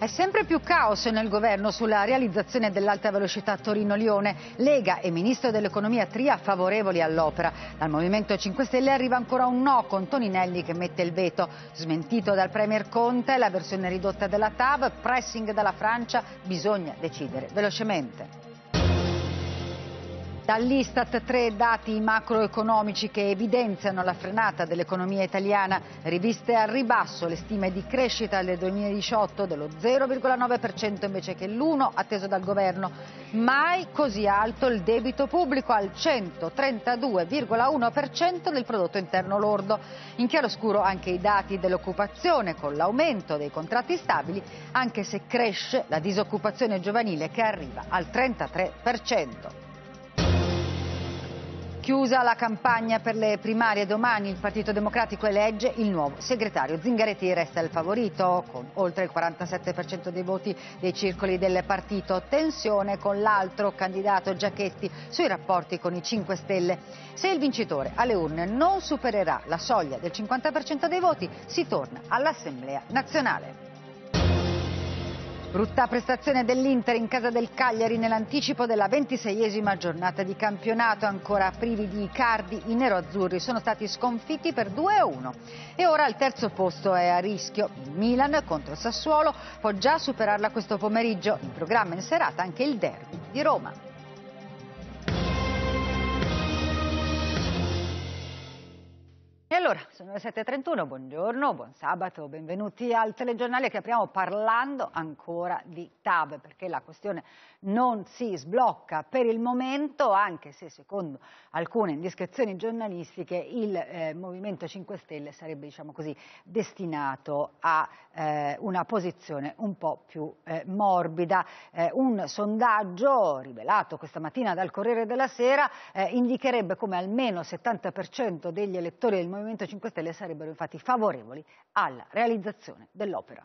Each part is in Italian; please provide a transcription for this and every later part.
È sempre più caos nel governo sulla realizzazione dell'alta velocità Torino-Lione. Lega e Ministro dell'Economia Tria favorevoli all'opera. Dal Movimento 5 Stelle arriva ancora un no con Toninelli che mette il veto. Smentito dal Premier Conte, la versione ridotta della TAV, pressing dalla Francia, bisogna decidere velocemente. Dall'Istat tre dati macroeconomici che evidenziano la frenata dell'economia italiana, riviste al ribasso le stime di crescita del 2018 dello 0,9% invece che l'1 atteso dal governo. Mai così alto il debito pubblico al 132,1% del prodotto interno lordo. In chiaroscuro anche i dati dell'occupazione con l'aumento dei contratti stabili, anche se cresce la disoccupazione giovanile che arriva al 33% chiusa la campagna per le primarie. Domani il Partito Democratico elegge il nuovo segretario. Zingaretti resta il favorito con oltre il 47% dei voti dei circoli del partito. Tensione con l'altro candidato Giachetti sui rapporti con i 5 Stelle. Se il vincitore alle urne non supererà la soglia del 50% dei voti si torna all'Assemblea nazionale. Brutta prestazione dell'Inter in casa del Cagliari nell'anticipo della ventiseiesima giornata di campionato. Ancora privi di cardi i nero-azzurri sono stati sconfitti per 2-1. E ora il terzo posto è a rischio. Il Milan contro il Sassuolo può già superarla questo pomeriggio. In programma in serata anche il derby di Roma. E allora, sono le 7.31, buongiorno, buon sabato, benvenuti al telegiornale che apriamo parlando ancora di TAV, perché la questione non si sblocca per il momento, anche se secondo alcune indiscrezioni giornalistiche il eh, Movimento 5 Stelle sarebbe, diciamo così, destinato a eh, una posizione un po' più eh, morbida. Eh, un sondaggio rivelato questa mattina dal Corriere della Sera eh, indicherebbe come almeno il 70% degli elettori del Movimento Movimento 5 Stelle sarebbero infatti favorevoli alla realizzazione dell'opera.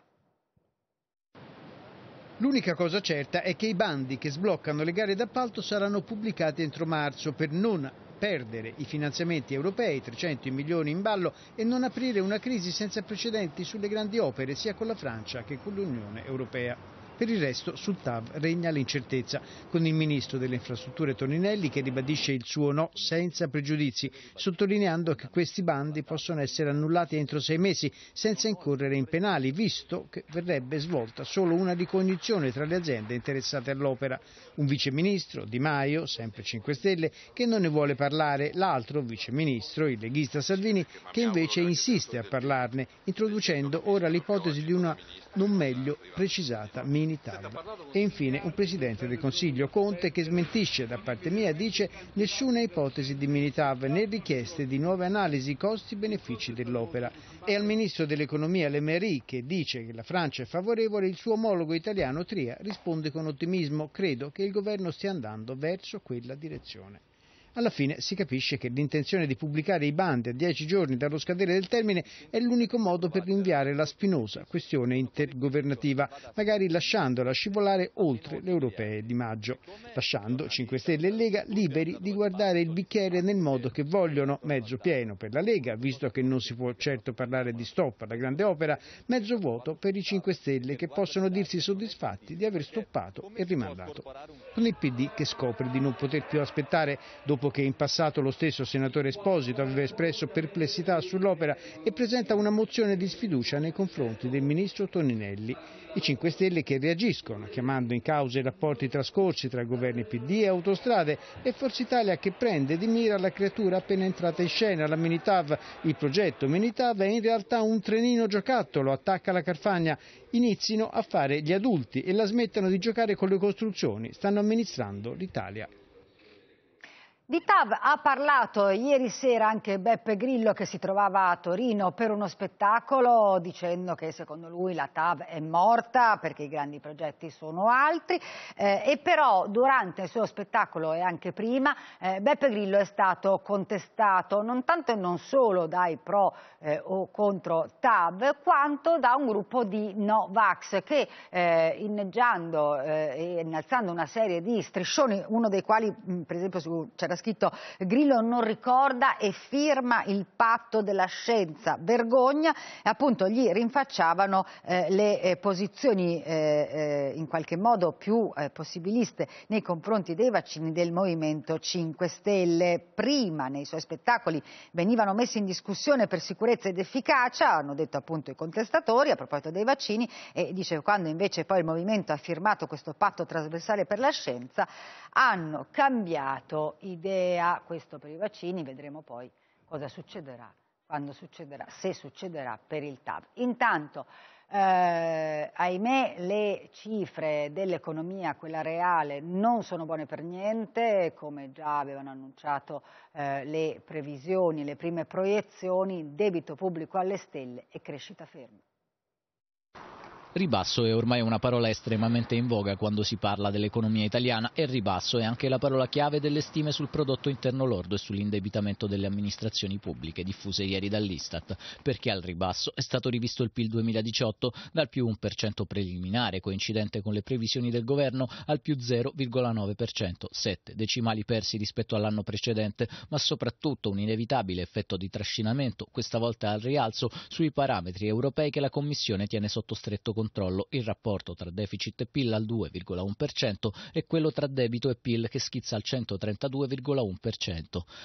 L'unica cosa certa è che i bandi che sbloccano le gare d'appalto saranno pubblicati entro marzo per non perdere i finanziamenti europei, 300 milioni in ballo, e non aprire una crisi senza precedenti sulle grandi opere sia con la Francia che con l'Unione Europea. Per il resto sul TAV regna l'incertezza, con il ministro delle infrastrutture Toninelli che ribadisce il suo no senza pregiudizi, sottolineando che questi bandi possono essere annullati entro sei mesi senza incorrere in penali, visto che verrebbe svolta solo una ricognizione tra le aziende interessate all'opera. Un viceministro, Di Maio, sempre 5 Stelle, che non ne vuole parlare, l'altro viceministro, il leghista Salvini, che invece insiste a parlarne, introducendo ora l'ipotesi di una non meglio precisata mini E infine un presidente del Consiglio Conte che smentisce da parte mia dice nessuna ipotesi di Militav né richieste di nuove analisi costi-benefici dell'opera. E al ministro dell'economia Lemery che dice che la Francia è favorevole, il suo omologo italiano Tria risponde con ottimismo credo che il governo stia andando verso quella direzione. Alla fine si capisce che l'intenzione di pubblicare i bandi a dieci giorni dallo scadere del termine è l'unico modo per rinviare la spinosa questione intergovernativa, magari lasciandola scivolare oltre le europee di maggio, lasciando 5 Stelle e Lega liberi di guardare il bicchiere nel modo che vogliono, mezzo pieno per la Lega, visto che non si può certo parlare di stop alla grande opera, mezzo vuoto per i 5 Stelle che possono dirsi soddisfatti di aver stoppato e rimandato. Con il PD che scopre di non poter più aspettare dopo dopo che in passato lo stesso senatore Esposito aveva espresso perplessità sull'opera e presenta una mozione di sfiducia nei confronti del ministro Toninelli. I 5 Stelle che reagiscono, chiamando in causa i rapporti trascorsi tra governi PD e autostrade e Forza Italia che prende di mira la creatura appena entrata in scena, la Minitav. Il progetto Minitav è in realtà un trenino giocattolo, attacca la Carfagna. Inizino a fare gli adulti e la smettano di giocare con le costruzioni, stanno amministrando l'Italia. Di TAV ha parlato ieri sera anche Beppe Grillo che si trovava a Torino per uno spettacolo dicendo che secondo lui la TAV è morta perché i grandi progetti sono altri eh, e però durante il suo spettacolo e anche prima eh, Beppe Grillo è stato contestato non tanto e non solo dai pro eh, o contro TAV quanto da un gruppo di no vax che eh, inneggiando eh, e innalzando una serie di striscioni uno dei quali mh, per esempio c'era era scritto Grillo non ricorda e firma il patto della scienza, vergogna, e appunto gli rinfacciavano eh, le eh, posizioni eh, eh in qualche modo più eh, possibiliste nei confronti dei vaccini del Movimento 5 Stelle. Prima nei suoi spettacoli venivano messi in discussione per sicurezza ed efficacia, hanno detto appunto i contestatori a proposito dei vaccini, e dice quando invece poi il Movimento ha firmato questo patto trasversale per la scienza, hanno cambiato i idea questo per i vaccini, vedremo poi cosa succederà, quando succederà, se succederà per il TAB. Intanto, eh, ahimè, le cifre dell'economia, quella reale, non sono buone per niente, come già avevano annunciato eh, le previsioni, le prime proiezioni, debito pubblico alle stelle e crescita ferma. Ribasso è ormai una parola estremamente in voga quando si parla dell'economia italiana e ribasso è anche la parola chiave delle stime sul prodotto interno lordo e sull'indebitamento delle amministrazioni pubbliche diffuse ieri dall'Istat, perché al ribasso è stato rivisto il PIL 2018 dal più 1% preliminare coincidente con le previsioni del governo al più 0,9%, 7 decimali persi rispetto all'anno precedente, ma soprattutto un inevitabile effetto di trascinamento, questa volta al rialzo, sui parametri europei che la Commissione tiene sotto stretto controllo controllo il rapporto tra deficit e PIL al 2,1% e quello tra debito e PIL che schizza al 132,1%.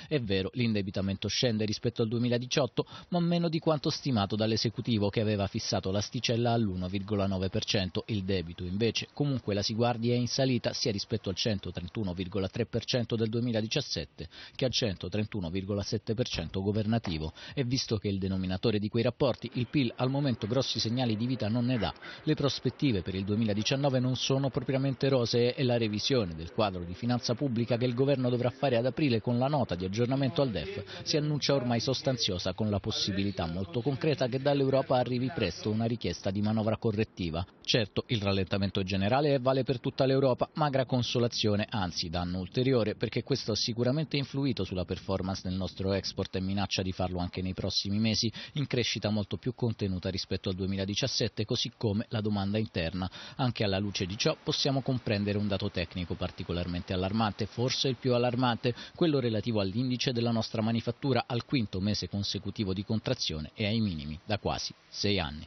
È vero, l'indebitamento scende rispetto al 2018, ma meno di quanto stimato dall'esecutivo che aveva fissato l'asticella all'1,9%. Il debito, invece, comunque la si guardi è in salita sia rispetto al 131,3% del 2017 che al 131,7% governativo e visto che il denominatore di quei rapporti, il PIL, al momento grossi segnali di vita non ne dà, le prospettive per il 2019 non sono propriamente rosee e la revisione del quadro di finanza pubblica che il governo dovrà fare ad aprile con la nota di aggiornamento al DEF si annuncia ormai sostanziosa con la possibilità molto concreta che dall'Europa arrivi presto una richiesta di manovra correttiva. Certo, il rallentamento generale vale per tutta l'Europa, magra consolazione, anzi danno ulteriore, perché questo ha sicuramente influito sulla performance del nostro export e minaccia di farlo anche nei prossimi mesi, in crescita molto più contenuta rispetto al 2017, così come come la domanda interna. Anche alla luce di ciò possiamo comprendere un dato tecnico particolarmente allarmante, forse il più allarmante, quello relativo all'indice della nostra manifattura al quinto mese consecutivo di contrazione e ai minimi da quasi sei anni.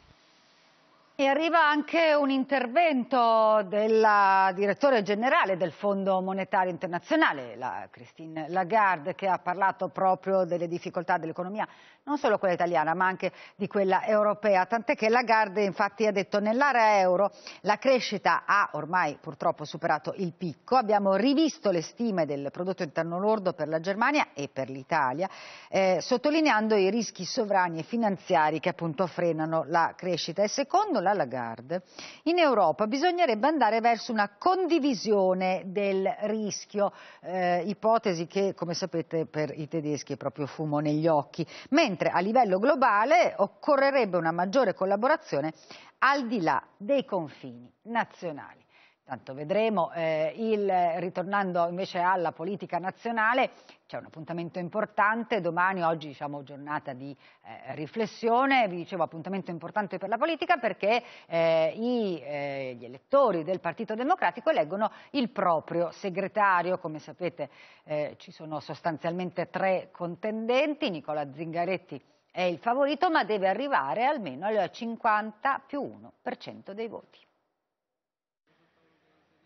E arriva anche un intervento della direttore generale del Fondo Monetario Internazionale, la Christine Lagarde, che ha parlato proprio delle difficoltà dell'economia, non solo quella italiana, ma anche di quella europea. Tant'è che Lagarde infatti ha detto che nell'area euro la crescita ha ormai purtroppo superato il picco, abbiamo rivisto le stime del prodotto interno lordo per la Germania e per l'Italia, eh, sottolineando i rischi sovrani e finanziari che appunto frenano la crescita. E secondo la Lagarde, in Europa bisognerebbe andare verso una condivisione del rischio, eh, ipotesi che come sapete per i tedeschi è proprio fumo negli occhi, mentre a livello globale occorrerebbe una maggiore collaborazione al di là dei confini nazionali. Tanto vedremo, eh, il, ritornando invece alla politica nazionale, c'è un appuntamento importante, domani, oggi diciamo giornata di eh, riflessione, vi dicevo appuntamento importante per la politica perché eh, i, eh, gli elettori del Partito Democratico eleggono il proprio segretario, come sapete eh, ci sono sostanzialmente tre contendenti, Nicola Zingaretti è il favorito ma deve arrivare almeno al 50 più 1% dei voti.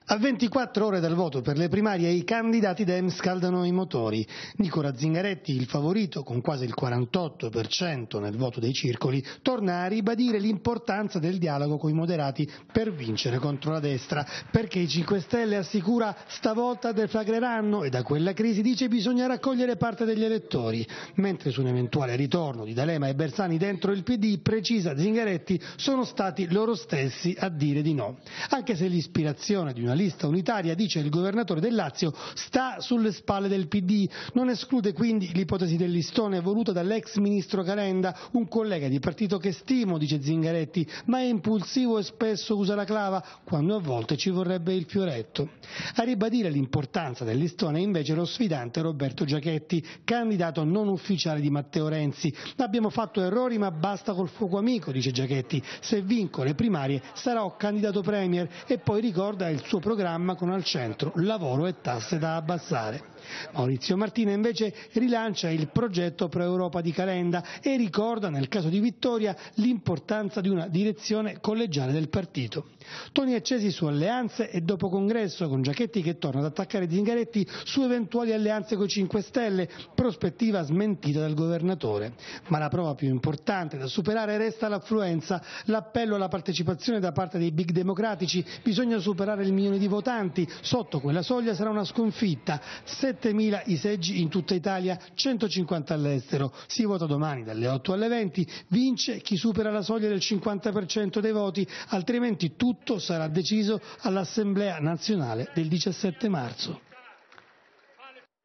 A 24 ore dal voto per le primarie i candidati Dem scaldano i motori. Nicola Zingaretti, il favorito con quasi il 48% nel voto dei circoli, torna a ribadire l'importanza del dialogo con i moderati per vincere contro la destra, perché i 5 Stelle assicura stavolta deflagreranno e da quella crisi dice bisogna raccogliere parte degli elettori, mentre su un eventuale ritorno di D'Alema e Bersani dentro il PD, precisa Zingaretti, sono stati loro stessi a dire di no. Anche se l'ispirazione di una lista unitaria, dice il governatore del Lazio, sta sulle spalle del PD. Non esclude quindi l'ipotesi del listone voluta dall'ex ministro Calenda, un collega di partito che stimo, dice Zingaretti, ma è impulsivo e spesso usa la clava, quando a volte ci vorrebbe il fioretto. A ribadire l'importanza del listone è invece lo sfidante Roberto Giachetti, candidato non ufficiale di Matteo Renzi. Abbiamo fatto errori ma basta col fuoco amico, dice Giachetti. Se vinco le primarie sarò candidato premier e poi ricorda il suo programma con al centro lavoro e tasse da abbassare. Maurizio Martina invece rilancia il progetto Pro Europa di Calenda e ricorda nel caso di vittoria l'importanza di una direzione collegiale del partito. Toni accesi su alleanze e dopo congresso con Giachetti che torna ad attaccare Zingaretti su eventuali alleanze con i 5 Stelle, prospettiva smentita dal governatore. Ma la prova più importante da superare resta l'affluenza, l'appello alla partecipazione da parte dei big democratici, bisogna superare il milione milioni di votanti sotto quella soglia sarà una sconfitta. 7.000 i seggi in tutta Italia, 150 all'estero. Si vota domani dalle 8 alle 20. Vince chi supera la soglia del 50% dei voti, altrimenti tutto sarà deciso all'Assemblea nazionale del 17 marzo.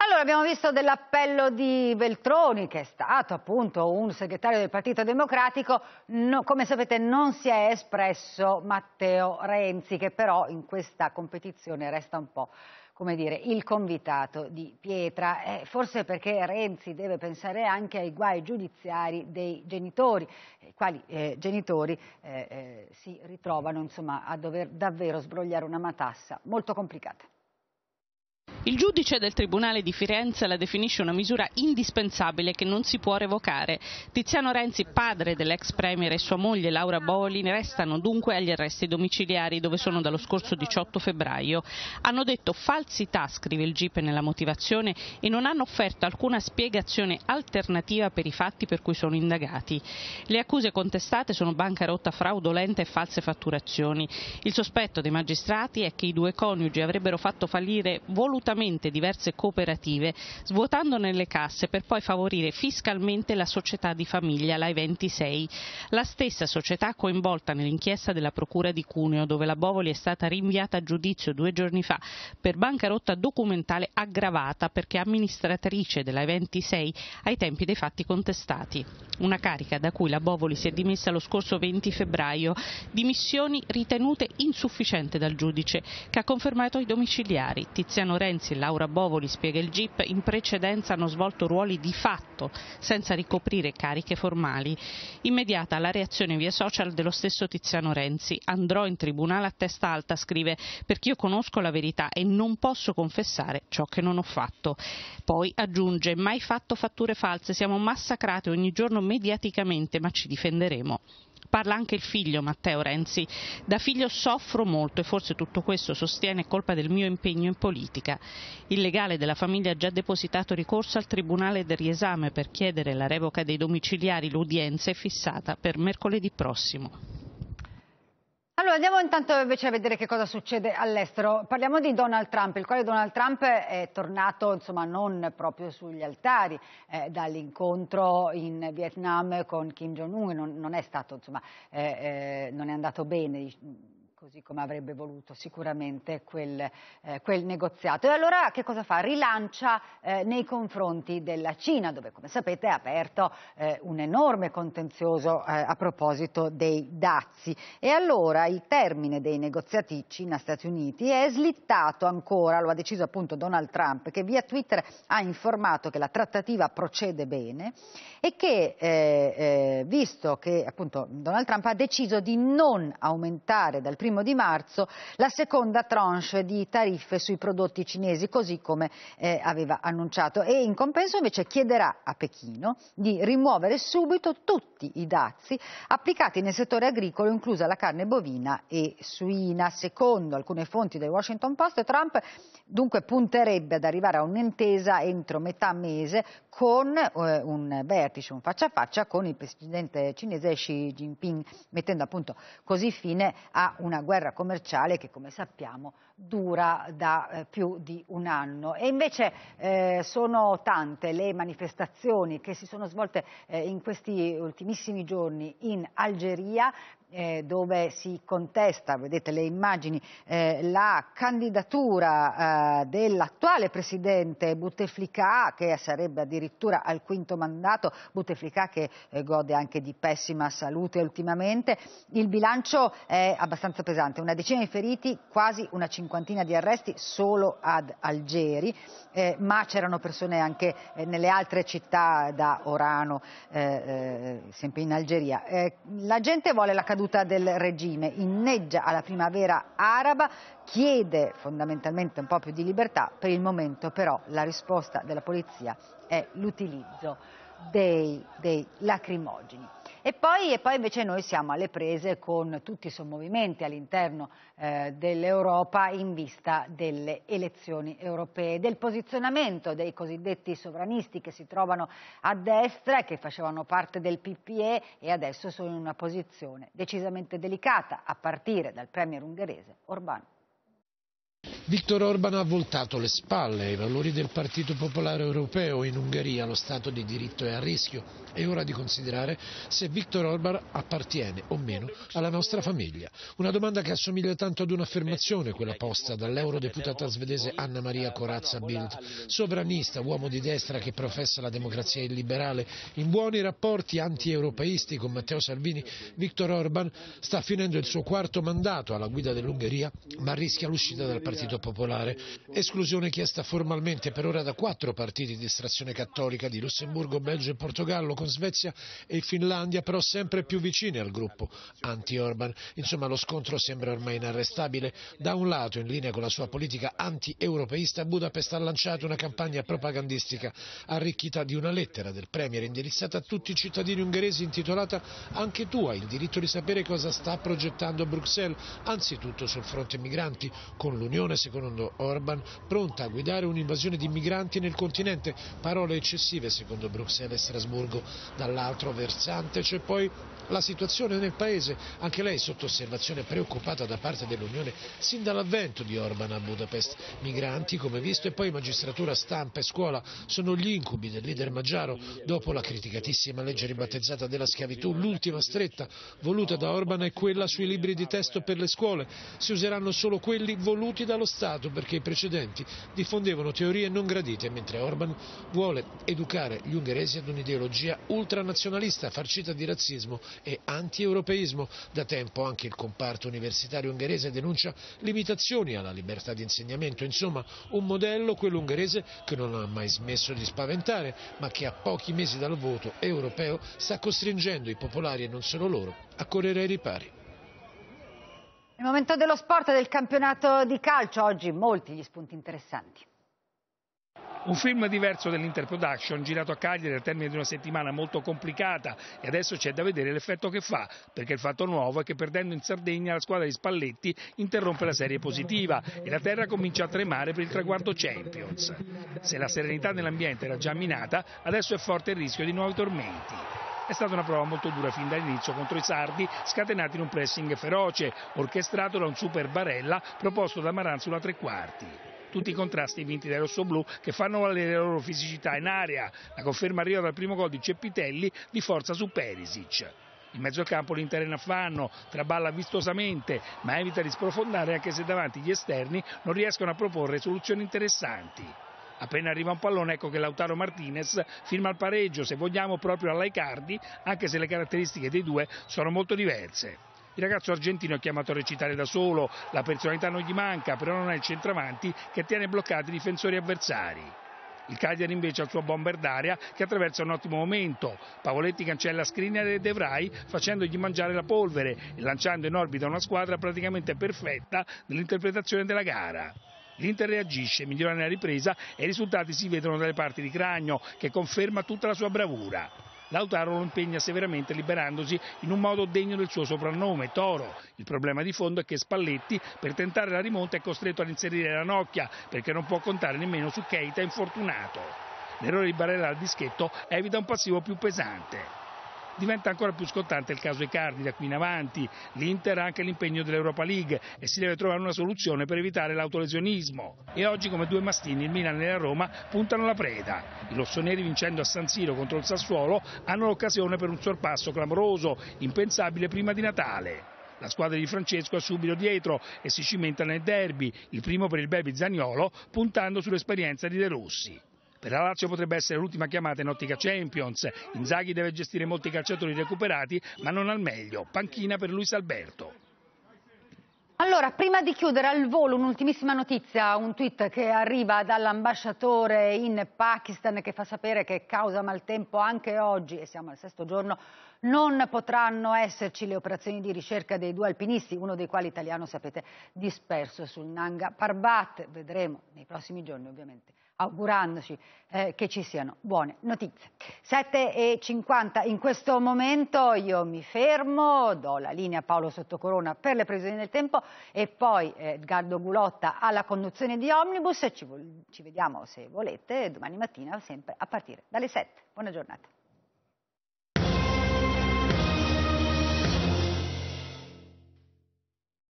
Allora abbiamo visto dell'appello di Veltroni che è stato appunto un segretario del Partito Democratico, no, come sapete non si è espresso Matteo Renzi che però in questa competizione resta un po' come dire, il convitato di pietra, eh, forse perché Renzi deve pensare anche ai guai giudiziari dei genitori, i quali eh, genitori eh, eh si ritrovano insomma, a dover davvero sbrogliare una matassa molto complicata. Il giudice del Tribunale di Firenze la definisce una misura indispensabile che non si può revocare. Tiziano Renzi, padre dell'ex premier e sua moglie Laura Bolin, restano dunque agli arresti domiciliari dove sono dallo scorso 18 febbraio. Hanno detto falsità, scrive il GIP nella motivazione, e non hanno offerto alcuna spiegazione alternativa per i fatti per cui sono indagati. Le accuse contestate sono bancarotta fraudolenta e false fatturazioni. Il sospetto dei magistrati è che i due coniugi avrebbero fatto fallire volutamente separatamente diverse cooperative, svuotandone le casse per poi favorire fiscalmente la società di famiglia, la I26. La stessa società coinvolta nell'inchiesta della Procura di Cuneo, dove la Bovoli è stata rinviata a giudizio due giorni fa per bancarotta documentale aggravata perché amministratrice della I26 ai tempi dei fatti contestati. Una carica da cui la Bovoli si è dimessa lo scorso 20 febbraio, dimissioni ritenute insufficienti dal giudice, che ha confermato i domiciliari. Tiziano Renzi Renzi Laura Bovoli, spiega il GIP, in precedenza hanno svolto ruoli di fatto, senza ricoprire cariche formali. Immediata la reazione via social dello stesso Tiziano Renzi. Andrò in tribunale a testa alta, scrive, perché io conosco la verità e non posso confessare ciò che non ho fatto. Poi aggiunge, mai fatto fatture false, siamo massacrate ogni giorno mediaticamente, ma ci difenderemo. Parla anche il figlio Matteo Renzi. Da figlio soffro molto e forse tutto questo sostiene colpa del mio impegno in politica. Il legale della famiglia ha già depositato ricorso al Tribunale del riesame per chiedere la revoca dei domiciliari. L'udienza è fissata per mercoledì prossimo. Allora andiamo intanto invece a vedere che cosa succede all'estero. Parliamo di Donald Trump, il quale Donald Trump è tornato insomma, non proprio sugli altari eh, dall'incontro in Vietnam con Kim Jong-un, non, non, eh, eh, non è andato bene così come avrebbe voluto sicuramente quel, eh, quel, negoziato. E allora che cosa fa? Rilancia eh, nei confronti della Cina, dove come sapete è aperto eh, un enorme contenzioso eh, a proposito dei dazi. E allora il termine dei negoziati Cina-Stati Uniti è slittato ancora, lo ha deciso appunto Donald Trump, che via Twitter ha informato che la trattativa procede bene e che, eh, eh, visto che appunto Donald Trump ha deciso di non aumentare dal primo primo di marzo la seconda tranche di tariffe sui prodotti cinesi, così come eh, aveva annunciato, e in compenso invece chiederà a Pechino di rimuovere subito tutti i dazi applicati nel settore agricolo, inclusa la carne bovina e suina. Secondo alcune fonti del Washington Post, Trump dunque punterebbe ad arrivare a un'intesa entro metà mese con eh, un vertice, un faccia a faccia con il presidente cinese Xi Jinping, mettendo appunto così fine a una una guerra commerciale che come sappiamo dura da eh, più di un anno e invece eh, sono tante le manifestazioni che si sono svolte eh, in questi ultimissimi giorni in Algeria eh, dove si contesta, vedete le immagini, eh, la candidatura eh, dell'attuale presidente Bouteflika, che sarebbe addirittura al quinto mandato, Bouteflika che eh, gode anche di pessima salute ultimamente. Il bilancio è abbastanza pesante, una decina di feriti, quasi una cinquantina di arresti solo ad Algeri, eh, ma c'erano persone anche eh, nelle altre città da Orano, sempre in Algeria. la gente vuole la caduta caduta del regime, inneggia alla primavera araba, chiede fondamentalmente un po' più di libertà, per il momento però la risposta della polizia è l'utilizzo dei, dei lacrimogeni. E poi, e poi invece noi siamo alle prese con tutti i sommovimenti all'interno eh, dell'Europa in vista delle elezioni europee, del posizionamento dei cosiddetti sovranisti che si trovano a destra, che facevano parte del PPE e adesso sono in una posizione decisamente delicata, a partire dal premier ungherese Orbán. Viktor Orban ha voltato le spalle ai valori del Partito Popolare Europeo in Ungheria, lo Stato di diritto è a rischio, è ora di considerare se Viktor Orban appartiene o meno alla nostra famiglia. Una domanda che assomiglia tanto ad un'affermazione, quella posta dall'eurodeputata svedese Anna Maria Corazza Bildt, sovranista, uomo di destra che professa la democrazia illiberale, in buoni rapporti anti-europeisti con Matteo Salvini, Viktor Orban sta finendo il suo quarto mandato alla guida dell'Ungheria, ma rischia l'uscita dal Partito Partito Popolare, esclusione chiesta formalmente per ora da quattro partiti di estrazione cattolica di Lussemburgo, Belgio e Portogallo, con Svezia e Finlandia però sempre più vicine al gruppo anti-Orban. Insomma lo scontro sembra ormai inarrestabile. Da un lato, in linea con la sua politica anti-europeista, Budapest ha lanciato una campagna propagandistica arricchita di una lettera del Premier indirizzata a tutti i cittadini ungheresi intitolata Anche tu hai il diritto di sapere cosa sta progettando Bruxelles, anzitutto sul fronte migranti, con l'Unione secondo Orban, pronta a guidare un'invasione di migranti nel continente, parole eccessive secondo Bruxelles e Strasburgo. Dall'altro versante c'è poi la situazione nel Paese, anche lei sotto osservazione preoccupata da parte dell'Unione sin dall'avvento di Orban a Budapest. Migranti, come visto, e poi magistratura, stampa e scuola sono gli incubi del leader Maggiaro dopo la criticatissima legge ribattezzata della schiavitù, l'ultima stretta voluta da Orban è quella sui libri di testo per le scuole. Si useranno solo quelli voluti dallo Stato perché i precedenti diffondevano teorie non gradite, mentre Orban vuole educare gli ungheresi ad un'ideologia ultranazionalista, farcita di razzismo e anti-europeismo. Da tempo anche il comparto universitario ungherese denuncia limitazioni alla libertà di insegnamento, insomma un modello, quello ungherese, che non ha mai smesso di spaventare, ma che a pochi mesi dal voto europeo sta costringendo i popolari e non solo loro a correre ai ripari. Il momento dello sport e del campionato di calcio, oggi molti gli spunti interessanti. Un film diverso dell'Interproduction, girato a Cagliari al termine di una settimana molto complicata e adesso c'è da vedere l'effetto che fa, perché il fatto nuovo è che perdendo in Sardegna la squadra di Spalletti interrompe la serie positiva e la terra comincia a tremare per il traguardo Champions. Se la serenità nell'ambiente era già minata, adesso è forte il rischio di nuovi tormenti. È stata una prova molto dura fin dall'inizio contro i sardi, scatenati in un pressing feroce, orchestrato da un super Barella proposto da Maran sulla tre quarti tutti i contrasti vinti dai rossoblù che fanno valere la loro fisicità in area. La conferma arriva dal primo gol di Cepitelli di forza su Perisic. In mezzo al campo l'Inter è in affanno, traballa vistosamente, ma evita di sprofondare anche se davanti gli esterni non riescono a proporre soluzioni interessanti. Appena arriva un pallone ecco che Lautaro Martinez firma il pareggio, se vogliamo proprio alla Icardi, anche se le caratteristiche dei due sono molto diverse. Il ragazzo argentino è chiamato a recitare da solo, la personalità non gli manca, però non è il centravanti che tiene bloccati i difensori avversari. Il Cagliari invece ha il suo bomber d'aria che attraversa un ottimo momento. Pavoletti cancella Skriniar e De Vrij facendogli mangiare la polvere e lanciando in orbita una squadra praticamente perfetta nell'interpretazione della gara. L'Inter reagisce, migliora nella ripresa e i risultati si vedono dalle parti di Cragno che conferma tutta la sua bravura. Lautaro lo impegna severamente liberandosi in un modo degno del suo soprannome, Toro. Il problema di fondo è che Spalletti per tentare la rimonta è costretto ad inserire la nocchia perché non può contare nemmeno su Keita infortunato. L'errore di Barella al dischetto evita un passivo più pesante. Diventa ancora più scottante il caso Icardi da qui in avanti. L'Inter ha anche l'impegno dell'Europa League e si deve trovare una soluzione per evitare l'autolesionismo. E oggi come due mastini il Milan e la Roma puntano la preda. I rossoneri vincendo a San Siro contro il Sassuolo hanno l'occasione per un sorpasso clamoroso, impensabile prima di Natale. La squadra di Francesco è subito dietro e si cimenta nel derby, il primo per il baby Zaniolo, puntando sull'esperienza di De Rossi. Per la Lazio potrebbe essere l'ultima chiamata in ottica Champions. Inzaghi deve gestire molti calciatori recuperati, ma non al meglio. Panchina per Luis Alberto. Allora, prima di chiudere al volo un'ultimissima notizia, un tweet che arriva dall'ambasciatore in Pakistan che fa sapere che causa maltempo anche oggi, e siamo al sesto giorno, non potranno esserci le operazioni di ricerca dei due alpinisti, uno dei quali italiano, sapete, disperso sul Nanga Parbat. Vedremo nei prossimi giorni, ovviamente augurandoci eh, che ci siano buone notizie. 7.50 in questo momento io mi fermo, do la linea a Paolo Sottocorona per le previsioni del tempo e poi eh, Edgardo Gulotta alla conduzione di Omnibus. Ci, ci vediamo se volete domani mattina sempre a partire dalle 7. Buona giornata.